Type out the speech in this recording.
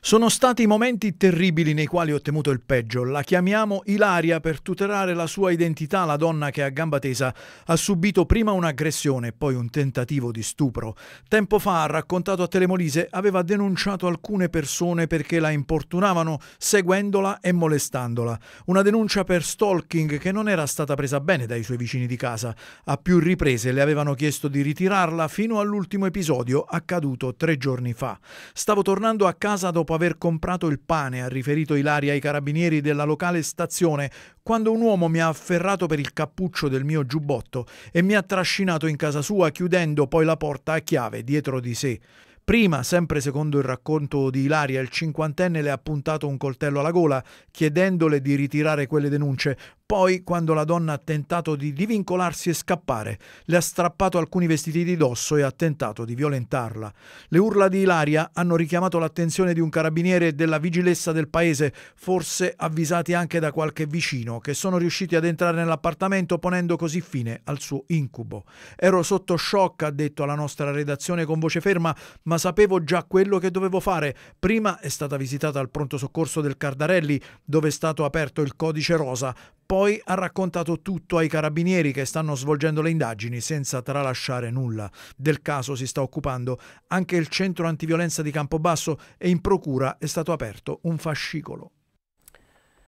Sono stati momenti terribili nei quali ho temuto il peggio. La chiamiamo Ilaria per tutelare la sua identità, la donna che a gamba tesa ha subito prima un'aggressione e poi un tentativo di stupro. Tempo fa, ha raccontato a Telemolise, aveva denunciato alcune persone perché la importunavano, seguendola e molestandola. Una denuncia per stalking che non era stata presa bene dai suoi vicini di casa. A più riprese le avevano chiesto di ritirarla fino all'ultimo episodio accaduto tre giorni fa. Stavo tornando a casa dopo dopo aver comprato il pane, ha riferito Ilaria ai carabinieri della locale stazione, quando un uomo mi ha afferrato per il cappuccio del mio giubbotto e mi ha trascinato in casa sua chiudendo poi la porta a chiave dietro di sé. Prima, sempre secondo il racconto di Ilaria, il cinquantenne le ha puntato un coltello alla gola, chiedendole di ritirare quelle denunce. Poi, quando la donna ha tentato di divincolarsi e scappare, le ha strappato alcuni vestiti di dosso e ha tentato di violentarla. Le urla di Ilaria hanno richiamato l'attenzione di un carabiniere e della vigilessa del paese, forse avvisati anche da qualche vicino, che sono riusciti ad entrare nell'appartamento ponendo così fine al suo incubo. Ero sotto shock, ha detto alla nostra redazione con voce ferma, ma sapevo già quello che dovevo fare. Prima è stata visitata al pronto soccorso del Cardarelli, dove è stato aperto il codice rosa. Poi ha raccontato tutto ai carabinieri che stanno svolgendo le indagini senza tralasciare nulla. Del caso si sta occupando anche il centro antiviolenza di Campobasso e in procura è stato aperto un fascicolo.